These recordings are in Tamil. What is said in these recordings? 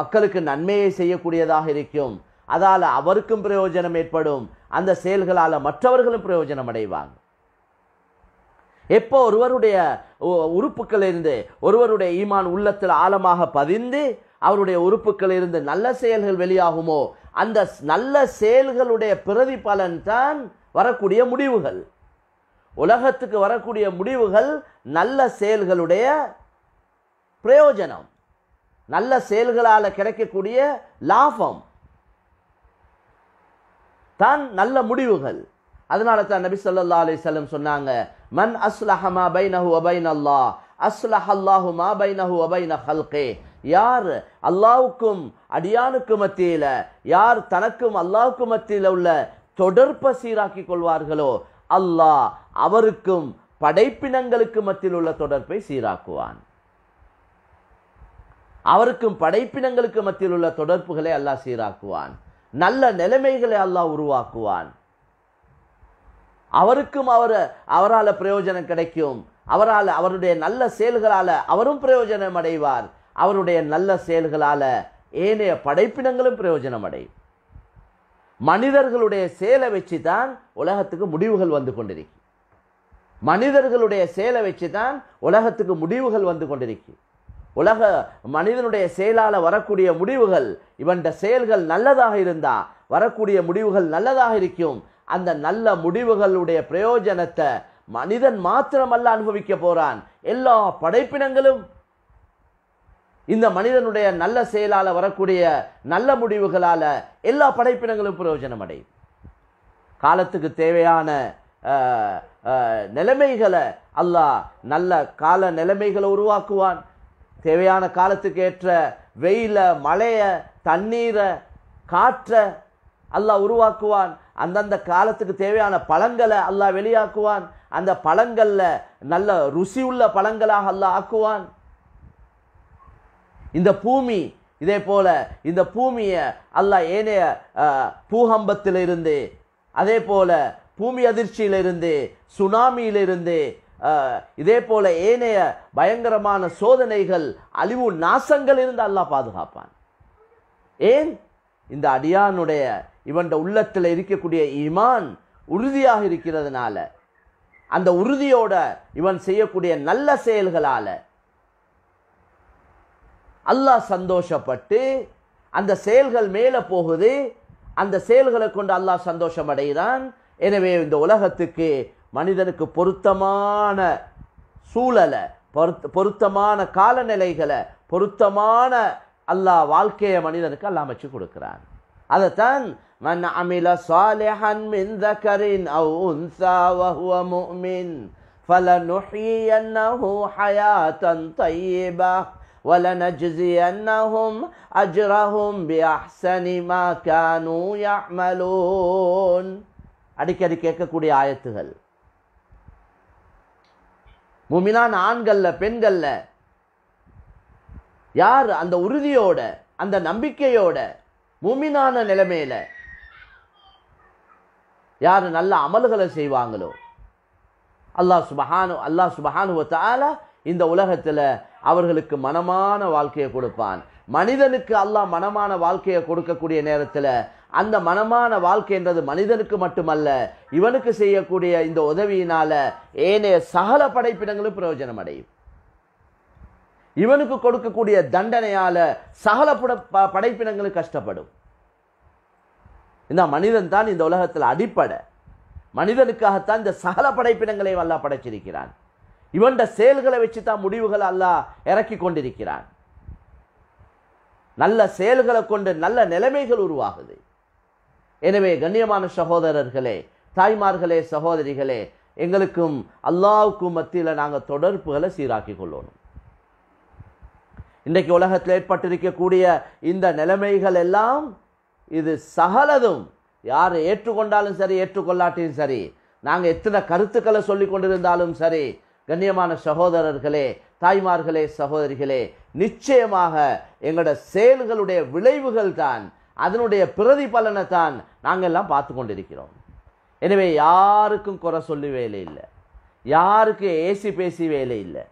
மக்களுக்கு நன்மையை செய்யக்கூடியதாக இருக்கும் அதால் அவருக்கும் பிரயோஜனம் ஏற்படும் அந்த செயல்களால் மற்றவர்களும் பிரயோஜனம் அடைவாங்க எப்போ ஒருவருடைய உறுப்புக்களிலிருந்து ஒருவருடைய ஈமான் உள்ளத்தில் ஆழமாக பதிந்து அவருடைய உறுப்புகளிலிருந்து நல்ல செயல்கள் வெளியாகுமோ அந்த நல்ல செயல்களுடைய பிரதிபலன் தான் வரக்கூடிய முடிவுகள் உலகத்துக்கு வரக்கூடிய முடிவுகள் நல்ல செயல்களுடைய பிரயோஜனம் நல்ல செயல்களால் கிடைக்கக்கூடிய லாபம் தான் நல்ல முடிவுகள் அதனால தான் நபி சொல்லா அலி செல்லம் சொன்னாங்க மன் அஸ்லஹமா பைனஹு அபைன் அல்லா அஸ்லஹ் பைனஹு அபைன ஹல்கே யார் அல்லாவுக்கும் அடியானுக்கு மத்தியில யார் தனக்கும் அல்லாவுக்கு மத்தியில் உள்ள தொடர்ப சீராக்கி கொள்வார்களோ அல்லாஹ் அவருக்கும் படைப்பினங்களுக்கு மத்தியில் உள்ள தொடர்பை சீராக்குவான் அவருக்கும் படைப்பினங்களுக்கு மத்தியில் உள்ள தொடர்புகளை அல்லாஹ் சீராக்குவான் நல்ல நிலைமைகளை அல்லாஹ் உருவாக்குவான் அவருக்கும் அவர் அவரால் பிரயோஜனம் கிடைக்கும் அவரால் அவருடைய நல்ல செயல்களால் அவரும் பிரயோஜனம் அடைவார் அவருடைய நல்ல செயல்களால் ஏனைய படைப்பினங்களும் பிரயோஜனம் அடையும் மனிதர்களுடைய செயலை வச்சு தான் உலகத்துக்கு முடிவுகள் வந்து கொண்டிருக்கு மனிதர்களுடைய செயலை வச்சு தான் உலகத்துக்கு முடிவுகள் வந்து கொண்டிருக்கு உலக மனிதனுடைய செயலால் வரக்கூடிய முடிவுகள் இவன்ட செயல்கள் நல்லதாக இருந்தால் வரக்கூடிய முடிவுகள் நல்லதாக இருக்கும் அந்த நல்ல முடிவுகளுடைய பிரயோஜனத்தை மனிதன் மாத்திரமல்ல அனுபவிக்க போறான் எல்லா படைப்பினங்களும் இந்த மனிதனுடைய நல்ல செயலால் வரக்கூடிய நல்ல முடிவுகளால் எல்லா படைப்பினங்களும் பிரயோஜனம் அடையும் காலத்துக்கு தேவையான நிலைமைகளை அல்லாஹ் நல்ல கால நிலைமைகளை உருவாக்குவான் தேவையான காலத்துக்கு ஏற்ற வெயில மழையை தண்ணீரை காற்றை அல்லாஹ் உருவாக்குவான் அந்தந்த காலத்துக்கு தேவையான பழங்களை அல்லாஹ் வெளியாக்குவான் அந்த பழங்களில் நல்ல ருசி உள்ள பழங்களாக அல்லாஹ் ஆக்குவான் இந்த பூமி இதே போல இந்த பூமியை அல்லாஹ் ஏனைய பூகம்பத்திலிருந்து அதே போல பூமி அதிர்ச்சியிலிருந்து சுனாமியிலிருந்து இதே போல ஏனைய பயங்கரமான சோதனைகள் அழிவு நாசங்கள் இருந்து அல்லாஹ் பாதுகாப்பான் ஏன் இந்த அடியானுடைய இவன் உள்ளத்தில் இருக்கக்கூடிய ஈமான் உறுதியாக இருக்கிறதுனால அந்த உறுதியோட இவன் செய்யக்கூடிய நல்ல செயல்களால அல்லாஹ் சந்தோஷப்பட்டு அந்த செயல்கள் மேலே போகுது அந்த செயல்களை கொண்டு அல்லாஹ் சந்தோஷம் அடைகிறான் எனவே இந்த உலகத்துக்கு மனிதனுக்கு பொருத்தமான சூழலை பொருத் பொருத்தமான காலநிலைகளை பொருத்தமான அல்லாஹ் வாழ்க்கையை மனிதனுக்கு அல்ல அமைச்சு கொடுக்குறான் அதைத்தான் மன் அமில சாலேஹன் மின் தகரின் அவ் உன்சா வஹுவ முமின் فلنحيينه حياة طيبة ولنجزينهم أجرهم بأحسن ما كانوا يعملون அடிக்கடி கேட்கக்கூடிய ஆயத்துகள் முமினான ஆண்கள்ல பெண்கள்ல யார் அந்த உறுதியோட அந்த நம்பிக்கையோட முமினான நிலைமையில யார் நல்ல அமல்களை செய்வாங்களோ அல்லாஹ் சுபஹானு அல்லாஹ் சுபஹானுவத்தால இந்த உலகத்தில் அவர்களுக்கு மனமான வாழ்க்கையை கொடுப்பான் மனிதனுக்கு அல்லாஹ் மனமான வாழ்க்கையை கொடுக்கக்கூடிய நேரத்தில் அந்த மனமான வாழ்க்கை என்றது மனிதனுக்கு மட்டுமல்ல இவனுக்கு செய்யக்கூடிய இந்த உதவியினால ஏனைய சகல படைப்பிடங்களும் பிரயோஜனம் அடையும் இவனுக்கு கொடுக்கக்கூடிய தண்டனையால சகல படைப்பினங்களும் கஷ்டப்படும் இந்த மனிதன் தான் இந்த உலகத்தில் அடிப்படை மனிதனுக்காகத்தான் இந்த சகல படைப்பினங்களை வல்லா படைச்சிருக்கிறான் இவன்ட செயல்களை வச்சு தான் முடிவுகள் அல்லா இறக்கி கொண்டிருக்கிறான் நல்ல செயல்களை கொண்டு நல்ல நிலைமைகள் உருவாகுது எனவே கண்ணியமான சகோதரர்களே தாய்மார்களே சகோதரிகளே எங்களுக்கும் அல்லாவுக்கும் மத்தியில் நாங்கள் தொடர்புகளை சீராக்கி கொள்ளணும் இன்றைக்கு உலகத்தில் ஏற்பட்டிருக்கக்கூடிய இந்த நிலைமைகள் எல்லாம் இது சகலதும் யார் ஏற்றுக்கொண்டாலும் சரி ஏற்றுக்கொள்ளாட்டியும் சரி நாங்கள் எத்தனை கருத்துக்களை சொல்லி கொண்டிருந்தாலும் சரி கண்ணியமான சகோதரர்களே தாய்மார்களே சகோதரிகளே நிச்சயமாக எங்களோட செயல்களுடைய விளைவுகள் தான் அதனுடைய பிரதிபலனை தான் நாங்கள் எல்லாம் பார்த்து கொண்டிருக்கிறோம் எனவே யாருக்கும் குறை சொல்லி வேலை இல்லை யாருக்கு ஏசி பேசி வேலை இல்லை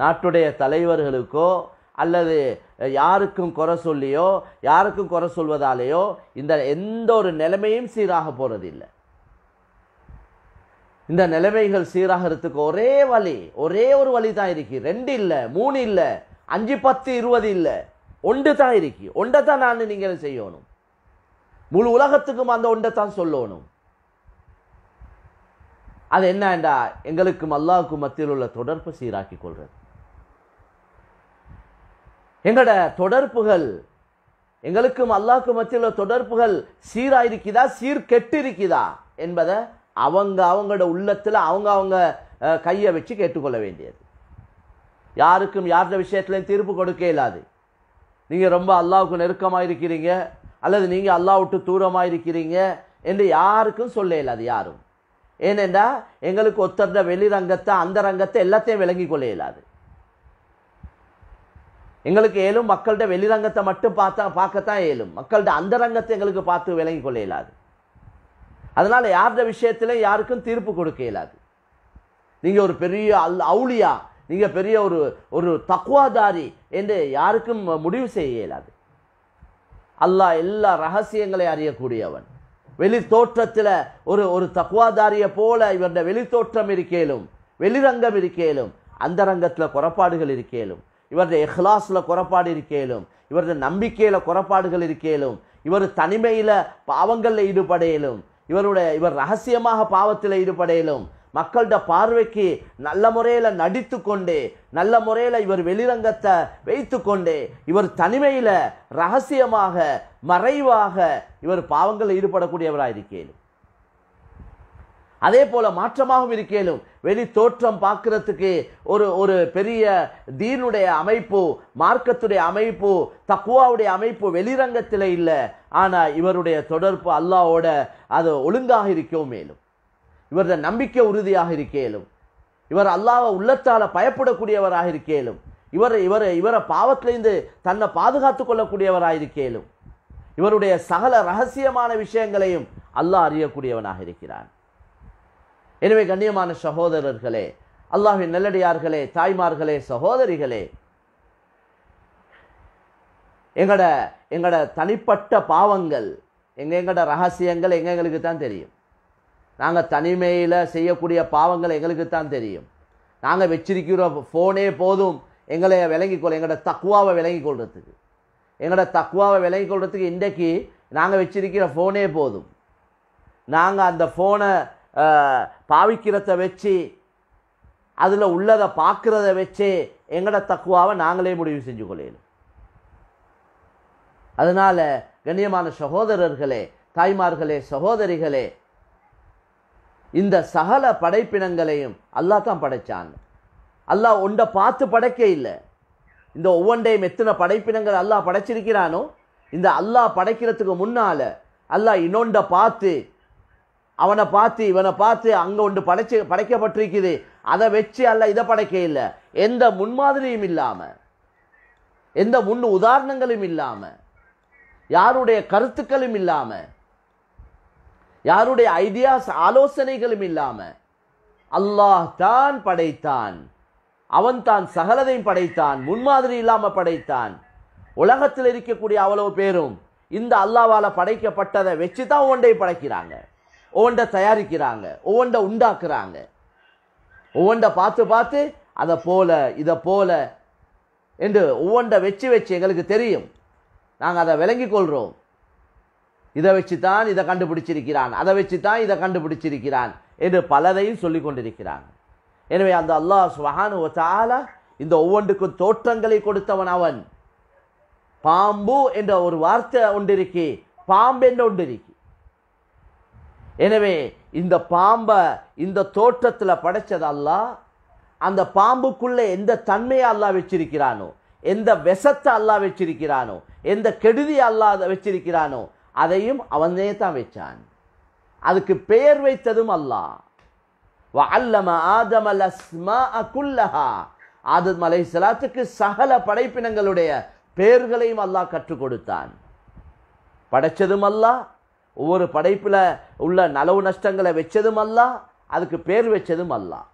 நாட்டுடைய தலைவர்களுக்கோ அல்லது யாருக்கும் குறை சொல்லியோ யாருக்கும் குறை சொல்வதாலேயோ இந்த எந்த ஒரு நிலைமையும் சீராக போகிறதில்லை இந்த நிலைமைகள் சீராகிறதுக்கு ஒரே வழி ஒரே ஒரு வழி தான் இருக்கு ரெண்டு இல்லை மூணு இல்லை அஞ்சு பத்து இருபது இல்லை ஒன்று தான் இருக்கு ஒன்றை தான் நான் நீங்கள் செய்யணும் முழு உலகத்துக்கும் அந்த ஒன்றை தான் சொல்லணும் அது என்னண்டா எங்களுக்கும் அல்லாவுக்கும் மத்தியில் உள்ள தொடர்பு சீராக்கி கொள்றது எங்களோட தொடர்புகள் எங்களுக்கும் அல்லாவுக்கும் மத்தியில் உள்ள தொடர்புகள் சீரா இருக்குதா சீர் கெட்டு இருக்குதா என்பதை அவங்க அவங்களோட உள்ளத்தில் அவங்க அவங்க கையை வச்சு கேட்டுக்கொள்ள வேண்டியது யாருக்கும் யார்கிட்ட விஷயத்துலையும் தீர்ப்பு கொடுக்க இல்லாது நீங்கள் ரொம்ப அல்லாவுக்கு நெருக்கமாக இருக்கிறீங்க அல்லது நீங்கள் அல்லா விட்டு தூரமாக இருக்கிறீங்க என்று யாருக்கும் சொல்ல இயலாது யாரும் ஏனென்றா எங்களுக்கு ஒத்தர்ந்த வெளி ரங்கத்தை அந்த ரங்கத்தை எல்லாத்தையும் விளங்கி கொள்ள இயலாது எங்களுக்கு ஏலும் மக்கள்கிட்ட வெளிரங்கத்தை மட்டும் பார்த்தா பார்க்கத்தான் ஏலும் மக்கள்கிட்ட அந்த ரங்கத்தை எங்களுக்கு பார்த்து விளங்கி கொள்ள இயலாது அதனால் யார்கிட்ட விஷயத்திலும் யாருக்கும் தீர்ப்பு கொடுக்க இயலாது நீங்கள் ஒரு பெரிய அல் அவுளியா நீங்கள் பெரிய ஒரு ஒரு தக்குவாதாரி என்று யாருக்கும் முடிவு செய்ய இயலாது அல்லாஹ் எல்லா ரகசியங்களை அறியக்கூடியவன் வெளி தோற்றத்தில் ஒரு ஒரு தக்குவாதாரியை போல இவருடைய வெளி தோற்றம் இருக்கேலும் வெளிரங்கம் இருக்கேலும் அந்த ரங்கத்தில் குறப்பாடுகள் இருக்கேலும் இவருடைய எஹ்லாஸில் குறப்பாடு இருக்கேலும் இவரது நம்பிக்கையில் குறப்பாடுகள் இருக்கேலும் இவர் தனிமையில் பாவங்களில் ஈடுபடையிலும் இவருடைய இவர் ரகசியமாக பாவத்தில் ஈடுபடையிலும் மக்கள்கிட்ட பார்வைக்கு நல்ல முறையில் நடித்து கொண்டு நல்ல முறையில் இவர் வெளிரங்கத்தை வைத்து கொண்டு இவர் தனிமையில் ரகசியமாக மறைவாக இவர் பாவங்களில் ஈடுபடக்கூடியவராக இருக்கேன் அதே போல மாற்றமாகவும் இருக்கேனும் வெளி தோற்றம் பார்க்கறதுக்கு ஒரு ஒரு பெரிய தீனுடைய அமைப்பு மார்க்கத்துடைய அமைப்பு தக்குவாவுடைய அமைப்பு வெளிரங்கத்தில் இல்லை ஆனால் இவருடைய தொடர்பு அல்லாவோட அது ஒழுங்காக இருக்கவும் மேலும் இவரது நம்பிக்கை உறுதியாக இருக்கேலும் இவர் அல்லாவை உள்ளத்தால் பயப்படக்கூடியவராக இருக்கேலும் இவர் இவர் இவரை பாவத்திலேருந்து தன்னை பாதுகாத்து கொள்ளக்கூடியவராக இருக்கேலும் இவருடைய சகல ரகசியமான விஷயங்களையும் அல்லாஹ் அறியக்கூடியவனாக இருக்கிறான் எனவே கண்ணியமான சகோதரர்களே அல்லாஹின் நல்லடியார்களே தாய்மார்களே சகோதரிகளே எங்கட எங்களோட தனிப்பட்ட பாவங்கள் எங்க எங்கட ரகசியங்கள் எங்க எங்களுக்கு தான் தெரியும் நாங்கள் தனிமையில் செய்யக்கூடிய பாவங்கள் எங்களுக்கு தான் தெரியும் நாங்கள் வச்சிருக்கிற ஃபோனே போதும் எங்களை விளங்கிக்கொள்ள எங்களோட தக்குவாவை விளங்கி கொள்றதுக்கு எங்களோட தக்குவாவை விளங்கி கொள்றதுக்கு இன்றைக்கு நாங்கள் வச்சிருக்கிற ஃபோனே போதும் நாங்கள் அந்த ஃபோனை பாவிக்கிறத வச்சு அதில் உள்ளதை பார்க்குறத வச்சு எங்களோட தக்குவாவை நாங்களே முடிவு செஞ்சு கொள்ளையிலும் அதனால் கண்ணியமான சகோதரர்களே தாய்மார்களே சகோதரிகளே இந்த சகல படைப்பினங்களையும் அல்லாஹ் தான் படைச்சாங்க அல்லாஹ் ஒன்றை பார்த்து படைக்க இல்லை இந்த ஒவ்வொன்றையும் எத்தனை படைப்பினங்கள் அல்லாஹ் படைச்சிருக்கிறானோ இந்த அல்லாஹ் படைக்கிறதுக்கு முன்னால் அல்லாஹ் இன்னொண்ட பார்த்து அவனை பார்த்து இவனை பார்த்து அங்கே ஒன்று படைச்சி படைக்கப்பட்டிருக்குது அதை வச்சு அல்ல இதை படைக்க இல்லை எந்த முன்மாதிரியும் இல்லாமல் எந்த முன் உதாரணங்களும் இல்லாமல் யாருடைய கருத்துக்களும் இல்லாமல் யாருடைய ஐடியாஸ் ஆலோசனைகளும் இல்லாமல் அல்லாஹ் தான் படைத்தான் அவன் தான் சகலதையும் படைத்தான் முன்மாதிரி இல்லாமல் படைத்தான் உலகத்தில் இருக்கக்கூடிய அவ்வளவு பேரும் இந்த அல்லாவால் படைக்கப்பட்டதை வச்சு தான் ஒவ்வொன்றை படைக்கிறாங்க ஒவ்வொன்றை தயாரிக்கிறாங்க ஒவ்வொன்றை உண்டாக்குறாங்க ஒவ்வொன்றை பார்த்து பார்த்து அதை போல இதை போல என்று ஒவ்வொன்றை வச்சு வச்சு எங்களுக்கு தெரியும் நாங்கள் அதை விளங்கி கொள்கிறோம் இதை வச்சு தான் இதை கண்டுபிடிச்சிருக்கிறான் அதை வச்சு தான் இதை கண்டுபிடிச்சிருக்கிறான் என்று பலரையும் சொல்லி கொண்டிருக்கிறான் எனவே அந்த அல்லாஹ் சுஹானு இந்த ஒவ்வொன்றுக்கும் தோற்றங்களை கொடுத்தவன் அவன் பாம்பு என்ற ஒரு வார்த்தை ஒன்றிருக்கு பாம்பு என்று ஒன்றிருக்கு எனவே இந்த பாம்பை இந்த தோற்றத்தில் படைச்சது அல்லாஹ் அந்த பாம்புக்குள்ளே எந்த தன்மையை அல்லாஹ் வச்சிருக்கிறானோ எந்த விஷத்தை அல்லாஹ் வச்சிருக்கிறானோ எந்த கெடுதி அல்லாஹ் வச்சிருக்கிறானோ அதையும் அவனே தான் வைச்சான் அதுக்கு பெயர் வைத்ததும் அல்லாஹ் வல்லம ஆதம் சலாத்துக்கு சகல படைப்பினங்களுடைய பெயர்களையும் அல்லாஹ் கற்றுக் கொடுத்தான் படைச்சதும் அல்லா ஒவ்வொரு படைப்பில் உள்ள நலவு நஷ்டங்களை வச்சதும் அல்லாஹ் அதுக்கு பேர் வச்சதும் அல்லாஹ்